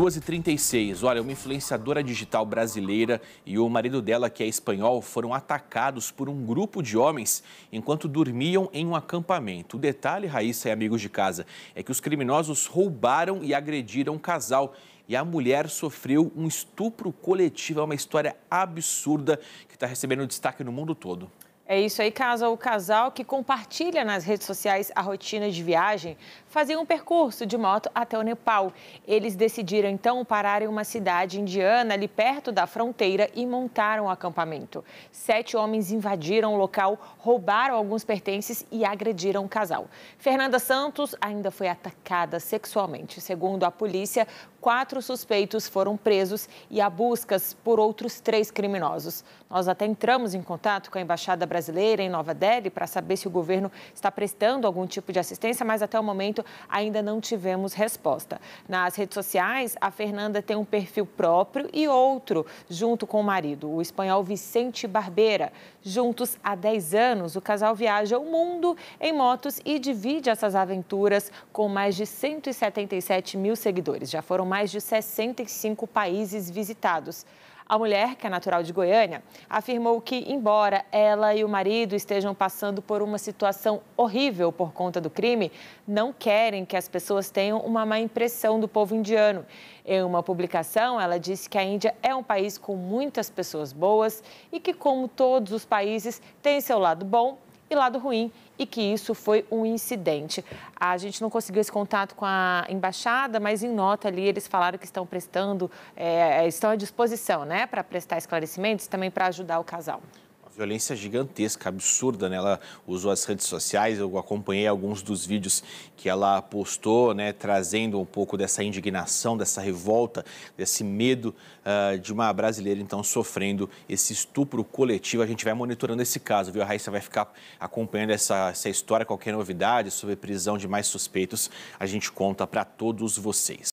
2h36. Olha, uma influenciadora digital brasileira e o marido dela, que é espanhol, foram atacados por um grupo de homens enquanto dormiam em um acampamento. O detalhe, Raíssa e é amigos de casa, é que os criminosos roubaram e agrediram um casal e a mulher sofreu um estupro coletivo. É uma história absurda que está recebendo destaque no mundo todo. É isso aí, caso o casal que compartilha nas redes sociais a rotina de viagem fazia um percurso de moto até o Nepal. Eles decidiram então parar em uma cidade indiana ali perto da fronteira e montaram um acampamento. Sete homens invadiram o local, roubaram alguns pertences e agrediram o casal. Fernanda Santos ainda foi atacada sexualmente. Segundo a polícia, quatro suspeitos foram presos e há buscas por outros três criminosos. Nós até entramos em contato com a embaixada brasileira brasileira, em Nova Delhi, para saber se o governo está prestando algum tipo de assistência, mas até o momento ainda não tivemos resposta. Nas redes sociais, a Fernanda tem um perfil próprio e outro junto com o marido, o espanhol Vicente Barbeira. Juntos há 10 anos, o casal viaja o mundo em motos e divide essas aventuras com mais de 177 mil seguidores. Já foram mais de 65 países visitados. A mulher, que é natural de Goiânia, afirmou que, embora ela e o marido estejam passando por uma situação horrível por conta do crime, não querem que as pessoas tenham uma má impressão do povo indiano. Em uma publicação, ela disse que a Índia é um país com muitas pessoas boas e que, como todos os países, tem seu lado bom e lado ruim, e que isso foi um incidente. A gente não conseguiu esse contato com a embaixada, mas em nota ali eles falaram que estão prestando, é, estão à disposição, né, para prestar esclarecimentos também para ajudar o casal violência gigantesca, absurda, né? Ela usou as redes sociais, eu acompanhei alguns dos vídeos que ela postou, né? Trazendo um pouco dessa indignação, dessa revolta, desse medo uh, de uma brasileira, então, sofrendo esse estupro coletivo. A gente vai monitorando esse caso, viu? A Raíssa vai ficar acompanhando essa, essa história, qualquer novidade sobre prisão de mais suspeitos, a gente conta para todos vocês.